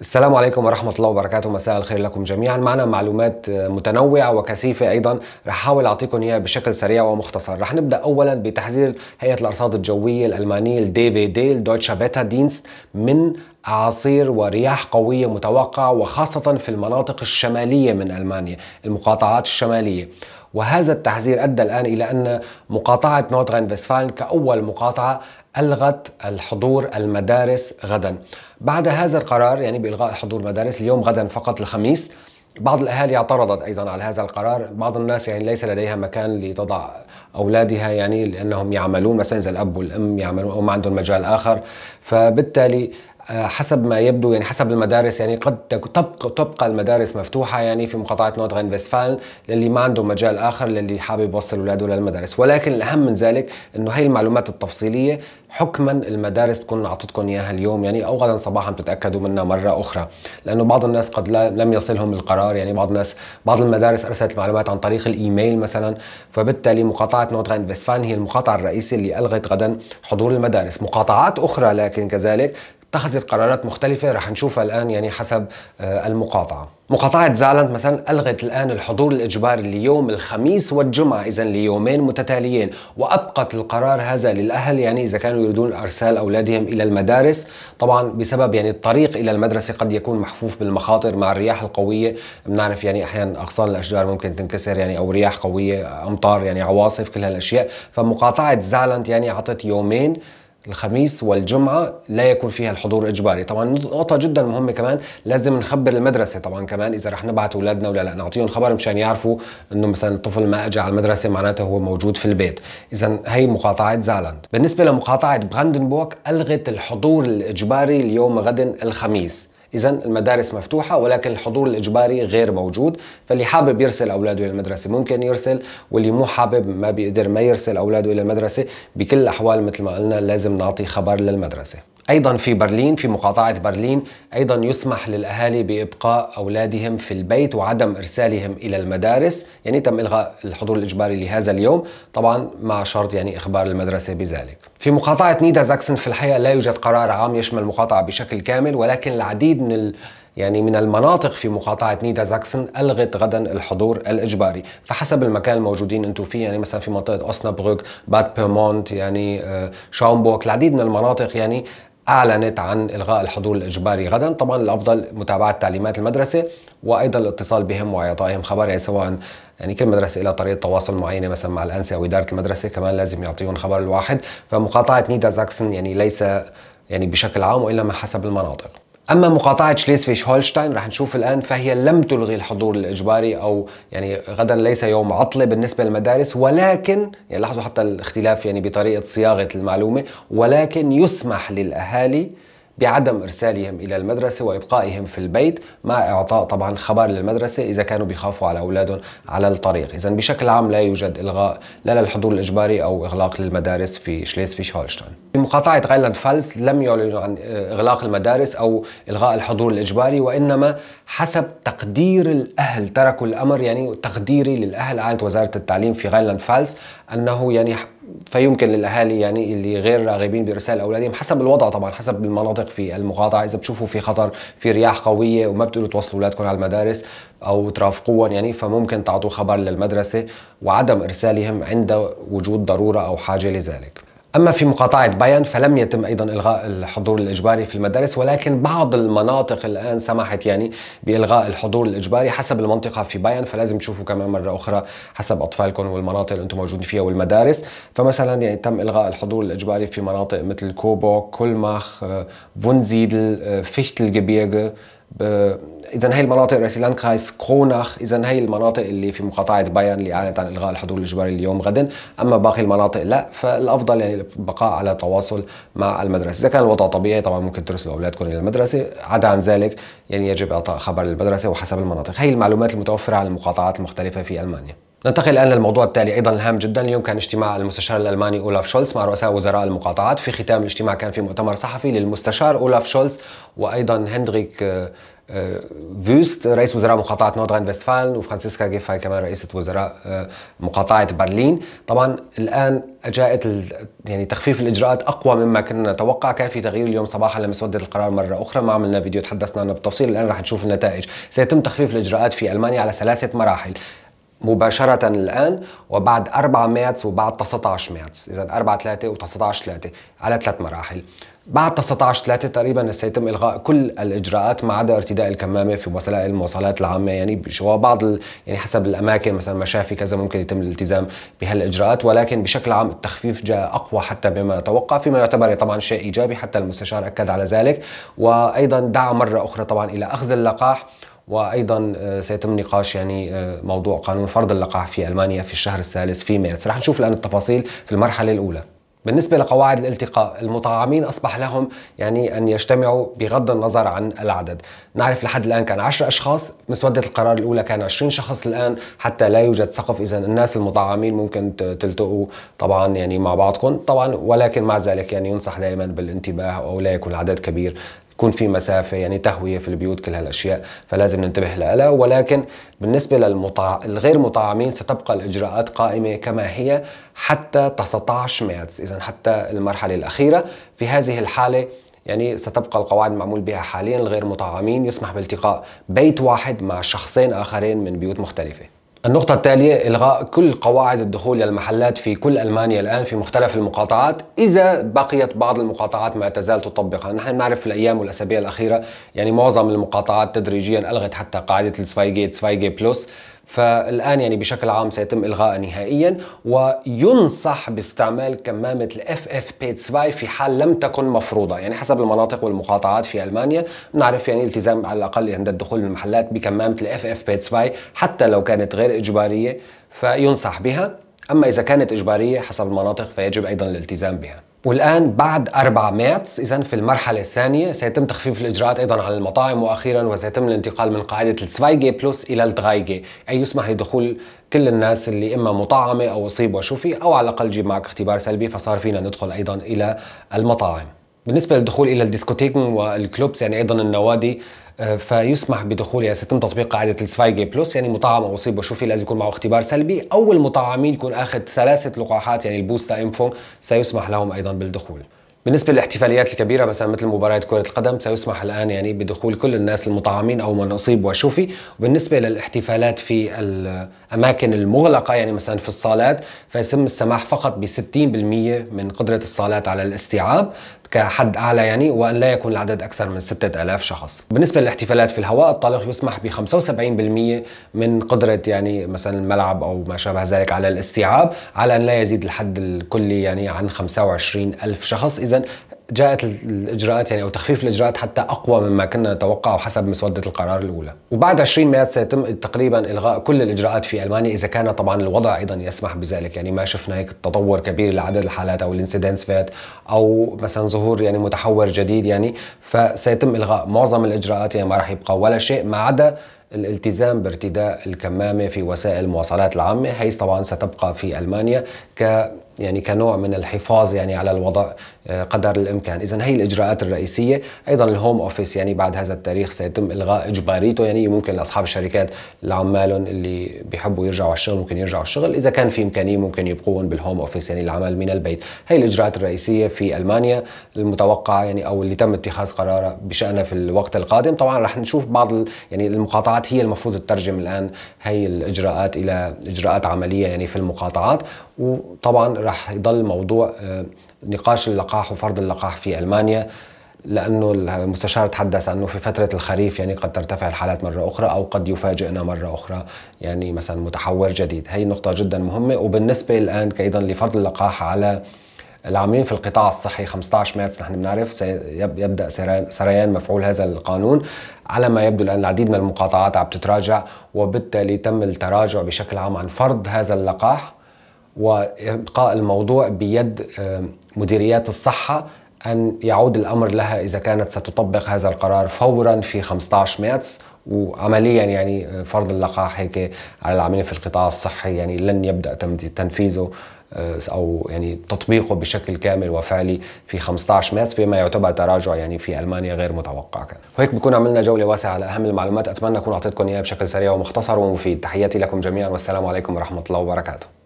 السلام عليكم ورحمة الله وبركاته مساء الخير لكم جميعا معنا معلومات آه، متنوعة وكثيفة أيضا رح أحاول أعطيكم إياها بشكل سريع ومختصر رح نبدأ أولا بتحذير هيئة الأرصاد الجوية الألمانية الدي في دي الدويتشا بيتا دينست من أعاصير ورياح قوية متوقعة وخاصة في المناطق الشمالية من ألمانيا المقاطعات الشمالية وهذا التحذير أدى الآن إلى أن مقاطعة نوردرين فيستفالن كأول مقاطعة ألغت الحضور المدارس غدا بعد هذا القرار يعني بإلغاء حضور مدارس اليوم غدا فقط الخميس بعض الاهالي اعترضت ايضا على هذا القرار بعض الناس يعني ليس لديها مكان لتضع اولادها يعني لانهم يعملون مثلا اذا الاب والام يعملون او ما عندهم مجال اخر فبالتالي آه، حسب ما يبدو يعني حسب المدارس يعني قد تبقى, تبقى المدارس مفتوحة يعني في مقاطعة نوت غين فيستفالن للي ما عنده مجال آخر للي حابب يوصل أولاده للمدارس ولكن الأهم من ذلك أنه هي المعلومات التفصيلية حكما المدارس تكون أعطتكم إياها اليوم يعني أو غدا صباحا بتتأكدوا منها مرة أخرى لأنه بعض الناس قد لم يصلهم القرار يعني بعض الناس بعض المدارس أرسلت المعلومات عن طريق الإيميل مثلا فبالتالي مقاطعة نوت غين فيستفالن هي المقاطعة الرئيسية اللي ألغت غدا حضور المدارس مقاطعات أخرى لكن كذلك اتخذت قرارات مختلفة رح نشوفها الآن يعني حسب آه، المقاطعة مقاطعة زالند مثلا ألغت الآن الحضور الإجباري ليوم الخميس والجمعة إذا ليومين متتاليين وأبقت القرار هذا للأهل يعني إذا كانوا يريدون إرسال أولادهم إلى المدارس طبعا بسبب يعني الطريق إلى المدرسة قد يكون محفوف بالمخاطر مع الرياح القوية بنعرف يعني أحيانا أغصان الأشجار ممكن تنكسر يعني أو رياح قوية أمطار يعني عواصف كل هالأشياء فمقاطعة زالند يعني عطت يومين الخميس والجمعة لا يكون فيها الحضور إجباري طبعا نقطة جدا مهمة كمان لازم نخبر المدرسة طبعا كمان إذا رح نبعت أولادنا ولا لا نعطيهم خبر مشان يعرفوا أنه مثلا الطفل ما أجى على المدرسة معناته هو موجود في البيت إذا هي مقاطعة زالند بالنسبة لمقاطعة براندنبورغ ألغت الحضور الإجباري اليوم غدا الخميس إذا المدارس مفتوحة ولكن الحضور الإجباري غير موجود فاللي حابب يرسل أولاده إلى المدرسة ممكن يرسل واللي مو حابب ما بيقدر ما يرسل أولاده إلى المدرسة بكل الأحوال مثل ما قلنا لازم نعطي خبر للمدرسة أيضا في برلين في مقاطعة برلين أيضا يسمح للأهالي بإبقاء أولادهم في البيت وعدم إرسالهم إلى المدارس يعني تم إلغاء الحضور الإجباري لهذا اليوم طبعا مع شرط يعني إخبار المدرسة بذلك في مقاطعة نيدا زاكسون في الحقيقة لا يوجد قرار عام يشمل المقاطعة بشكل كامل ولكن العديد من ال... يعني من المناطق في مقاطعة نيدا زاكسن ألغت غدا الحضور الإجباري فحسب المكان الموجودين أنتم فيه يعني مثلا في منطقة أوسنابروك باد بيرمونت يعني آه، شامبوك العديد من المناطق يعني أعلنت عن إلغاء الحضور الإجباري غدا طبعا الأفضل متابعة تعليمات المدرسة وأيضا الاتصال بهم وإعطائهم خبر سواء يعني كل مدرسة لها طريقة تواصل معينة مثلا مع الأنسة أو إدارة المدرسة كمان لازم يعطيهم خبر الواحد فمقاطعة نيدا زاكسن يعني ليس يعني بشكل عام وإنما حسب المناطق اما مقاطعه شليسفيش هولشتاين رح نشوف الان فهي لم تلغي الحضور الاجباري او يعني غدا ليس يوم عطله بالنسبه للمدارس ولكن يعني لاحظوا حتى الاختلاف يعني بطريقه صياغه المعلومه ولكن يسمح للاهالي بعدم إرسالهم إلى المدرسة وإبقائهم في البيت مع إعطاء طبعا خبر للمدرسة إذا كانوا بيخافوا على أولادهم على الطريق إذا بشكل عام لا يوجد إلغاء لا للحضور الإجباري أو إغلاق للمدارس في شليسفيش هولشتاين في مقاطعة غايلاند فالس لم يعلنوا عن إغلاق المدارس أو إلغاء الحضور الإجباري وإنما حسب تقدير الأهل تركوا الأمر يعني تقديري للأهل عانت وزارة التعليم في غايلاند فالس أنه يعني فيمكن للاهالي يعني اللي غير راغبين بارسال اولادهم حسب الوضع طبعا حسب المناطق في المقاطعه اذا بتشوفوا في خطر في رياح قويه وما بتقدروا توصلوا اولادكم على المدارس او ترافقوهم يعني فممكن تعطوا خبر للمدرسه وعدم ارسالهم عند وجود ضروره او حاجه لذلك أما في مقاطعة بايان فلم يتم أيضا إلغاء الحضور الإجباري في المدارس ولكن بعض المناطق الآن سمحت يعني بإلغاء الحضور الإجباري حسب المنطقة في بايان فلازم تشوفوا كمان مرة أخرى حسب أطفالكم والمناطق اللي أنتم موجودين فيها والمدارس فمثلا يعني تم إلغاء الحضور الإجباري في مناطق مثل كوبوك كولماخ آه، فونزيدل آه، فيشتلجبيرجه اذا هي المناطق راسي لانكرايس كروناخ اذا هي المناطق اللي في مقاطعه بايرن اللي اعلنت عن الغاء الحضور الاجباري اليوم غدا اما باقي المناطق لا فالافضل يعني البقاء على تواصل مع المدرسه اذا كان الوضع طبيعي طبعا ممكن ترسلوا اولادكم الى المدرسه عدا عن ذلك يعني يجب اعطاء خبر للمدرسه وحسب المناطق هي المعلومات المتوفره عن المقاطعات المختلفه في المانيا ننتقل الآن للموضوع التالي أيضا الهام جدا اليوم كان اجتماع المستشار الألماني أولاف شولتز مع رؤساء وزراء المقاطعات في ختام الاجتماع كان في مؤتمر صحفي للمستشار أولاف شولتز وأيضا هندريك آه، آه، فيست رئيس وزراء مقاطعة نوردرين فيستفالن وفرانسيسكا جيفاي كمان رئيسة وزراء آه، مقاطعة برلين طبعا الآن جاءت يعني تخفيف الإجراءات أقوى مما كنا نتوقع كان في تغيير اليوم صباحا لمسودة القرار مرة أخرى ما عملنا فيديو تحدثنا عنه بالتفصيل الآن راح نشوف النتائج سيتم تخفيف الإجراءات في ألمانيا على ثلاثة مراحل مباشرة الآن وبعد 4 مارس وبعد 19 مارس إذا 4 3 و19 3 على ثلاث مراحل بعد 19 3 تقريبا سيتم الغاء كل الاجراءات ما عدا ارتداء الكمامه في وسائل المواصلات العامه يعني وبعض ال... يعني حسب الاماكن مثلا مشافي كذا ممكن يتم الالتزام بهالاجراءات ولكن بشكل عام التخفيف جاء اقوى حتى بما توقع فيما يعتبر طبعا شيء ايجابي حتى المستشار اكد على ذلك وايضا دعا مره اخرى طبعا الى اخذ اللقاح وايضا آه، سيتم نقاش يعني آه، موضوع قانون فرض اللقاح في المانيا في الشهر الثالث في مارس رح نشوف الان التفاصيل في المرحله الاولى بالنسبة لقواعد الالتقاء المطعمين أصبح لهم يعني أن يجتمعوا بغض النظر عن العدد نعرف لحد الآن كان 10 أشخاص مسودة القرار الأولى كان 20 شخص الآن حتى لا يوجد سقف إذا الناس المطعمين ممكن تلتقوا طبعا يعني مع بعضكم طبعا ولكن مع ذلك يعني ينصح دائما بالانتباه أو لا يكون العدد كبير يكون في مسافه يعني تهويه في البيوت كل هالاشياء فلازم ننتبه لها ولكن بالنسبه للغير الغير مطعمين ستبقى الاجراءات قائمه كما هي حتى 19 مارس اذا حتى المرحله الاخيره في هذه الحاله يعني ستبقى القواعد المعمول بها حاليا الغير مطعمين يسمح بالتقاء بيت واحد مع شخصين اخرين من بيوت مختلفه النقطة التالية إلغاء كل قواعد الدخول للمحلات في كل ألمانيا الآن في مختلف المقاطعات إذا بقيت بعض المقاطعات ما تزال تطبقها نحن نعرف في الأيام والأسابيع الأخيرة يعني معظم المقاطعات تدريجيا ألغت حتى قاعدة السفايجي سفايجي بلس فالآن يعني بشكل عام سيتم إلغائها نهائيا وينصح باستعمال كمامة الاف اف بي 2 في حال لم تكن مفروضة يعني حسب المناطق والمقاطعات في ألمانيا نعرف يعني التزام على الأقل عند الدخول للمحلات بكمامة الاف اف بي 2 حتى لو كانت غير إجبارية فينصح بها أما إذا كانت إجبارية حسب المناطق فيجب أيضا الالتزام بها والآن بعد أربع مارس إذا في المرحلة الثانية سيتم تخفيف الإجراءات أيضا على المطاعم وأخيرا وسيتم الانتقال من قاعدة السفايجي بلس إلى الدرايجي أي يسمح لدخول كل الناس اللي إما مطعمة أو أصيب وشفي أو على الأقل جيب معك اختبار سلبي فصار فينا ندخل أيضا إلى المطاعم بالنسبة للدخول إلى الديسكوتيك والكلوبس يعني أيضا النوادي فيسمح بدخول يعني سيتم تطبيق قاعده السفايجي بلس يعني مطعم او أصيب وشوفي لازم يكون معه اختبار سلبي او المطعمين يكون اخذ ثلاثه لقاحات يعني البوستا انفو سيسمح لهم ايضا بالدخول بالنسبه للاحتفاليات الكبيره مثلا مثل مباريات كره القدم سيسمح الان يعني بدخول كل الناس المطعمين او من اصيب وشوفي وبالنسبه للاحتفالات في الاماكن المغلقه يعني مثلا في الصالات فيتم السماح فقط ب 60% من قدره الصالات على الاستيعاب كحد أعلى يعني وأن لا يكون العدد أكثر من 6000 شخص بالنسبة للاحتفالات في الهواء الطلق يسمح ب 75% من قدرة يعني مثلا الملعب أو ما شابه ذلك على الاستيعاب على أن لا يزيد الحد الكلي يعني عن 25000 شخص إذا جاءت الاجراءات يعني او تخفيف الاجراءات حتى اقوى مما كنا نتوقع حسب مسوده القرار الاولى، وبعد 20 مارس سيتم تقريبا الغاء كل الاجراءات في المانيا اذا كان طبعا الوضع ايضا يسمح بذلك، يعني ما شفنا هيك تطور كبير لعدد الحالات او الانسيدنس فات او مثلا ظهور يعني متحور جديد يعني فسيتم الغاء معظم الاجراءات يعني ما راح يبقى ولا شيء ما عدا الالتزام بارتداء الكمامه في وسائل المواصلات العامه، حيث طبعا ستبقى في المانيا ك يعني كنوع من الحفاظ يعني على الوضع آه، قدر الامكان اذا هي الاجراءات الرئيسيه ايضا الهوم اوفيس يعني بعد هذا التاريخ سيتم الغاء اجباريته يعني ممكن لاصحاب الشركات لعمالهم اللي بيحبوا يرجعوا على الشغل ممكن يرجعوا الشغل اذا كان في امكانيه ممكن يبقون بالهوم اوفيس يعني العمل من البيت هي الاجراءات الرئيسيه في المانيا المتوقعه يعني او اللي تم اتخاذ قرارها بشانها في الوقت القادم طبعا رح نشوف بعض يعني المقاطعات هي المفروض تترجم الان هي الاجراءات الى اجراءات عمليه يعني في المقاطعات وطبعا راح يضل موضوع آه، نقاش اللقاح وفرض اللقاح في المانيا لانه المستشار تحدث انه في فتره الخريف يعني قد ترتفع الحالات مره اخرى او قد يفاجئنا مره اخرى يعني مثلا متحور جديد هي نقطه جدا مهمه وبالنسبه الان ايضا لفرض اللقاح على العاملين في القطاع الصحي 15 مارس نحن بنعرف سيبدا سريان مفعول هذا القانون على ما يبدو الان العديد من المقاطعات عم تتراجع وبالتالي تم التراجع بشكل عام عن فرض هذا اللقاح وإبقاء الموضوع بيد آه، مديريات الصحة أن يعود الأمر لها إذا كانت ستطبق هذا القرار فورا في 15 مارس وعمليا يعني آه، فرض اللقاح هيك على العاملين في القطاع الصحي يعني لن يبدأ تنفيذه آه، او يعني تطبيقه بشكل كامل وفعلي في 15 مارس فيما يعتبر تراجع يعني في المانيا غير متوقع كان. وهيك بكون عملنا جوله واسعه على اهم المعلومات اتمنى اكون اعطيتكم اياها بشكل سريع ومختصر ومفيد تحياتي لكم جميعا والسلام عليكم ورحمه الله وبركاته